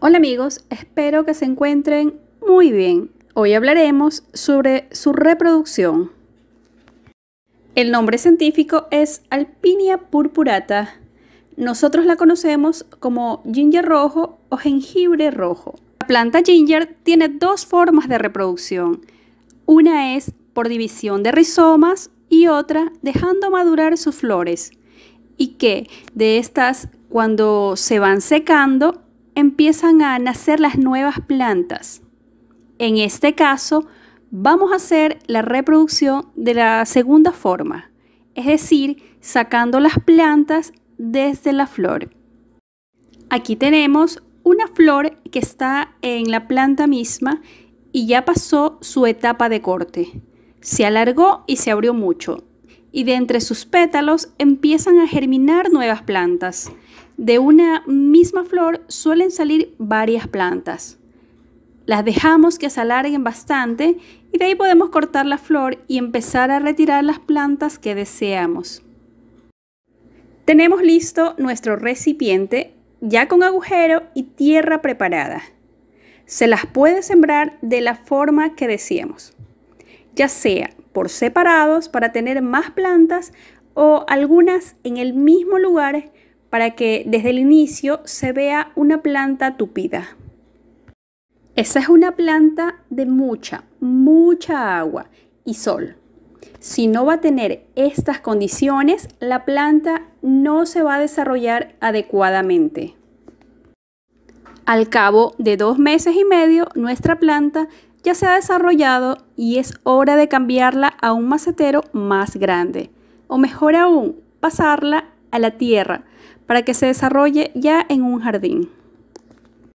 Hola amigos, espero que se encuentren muy bien. Hoy hablaremos sobre su reproducción. El nombre científico es Alpinia purpurata. Nosotros la conocemos como ginger rojo o jengibre rojo. La planta ginger tiene dos formas de reproducción. Una es por división de rizomas y otra dejando madurar sus flores. Y que de estas, cuando se van secando, empiezan a nacer las nuevas plantas. En este caso, vamos a hacer la reproducción de la segunda forma, es decir, sacando las plantas desde la flor. Aquí tenemos una flor que está en la planta misma y ya pasó su etapa de corte. Se alargó y se abrió mucho y de entre sus pétalos empiezan a germinar nuevas plantas. De una misma flor suelen salir varias plantas. Las dejamos que se alarguen bastante y de ahí podemos cortar la flor y empezar a retirar las plantas que deseamos. Tenemos listo nuestro recipiente ya con agujero y tierra preparada. Se las puede sembrar de la forma que deseemos, ya sea por separados para tener más plantas o algunas en el mismo lugar para que desde el inicio se vea una planta tupida. Esa es una planta de mucha, mucha agua y sol. Si no va a tener estas condiciones, la planta no se va a desarrollar adecuadamente. Al cabo de dos meses y medio, nuestra planta ya se ha desarrollado y es hora de cambiarla a un macetero más grande, o mejor aún, pasarla a la tierra para que se desarrolle ya en un jardín.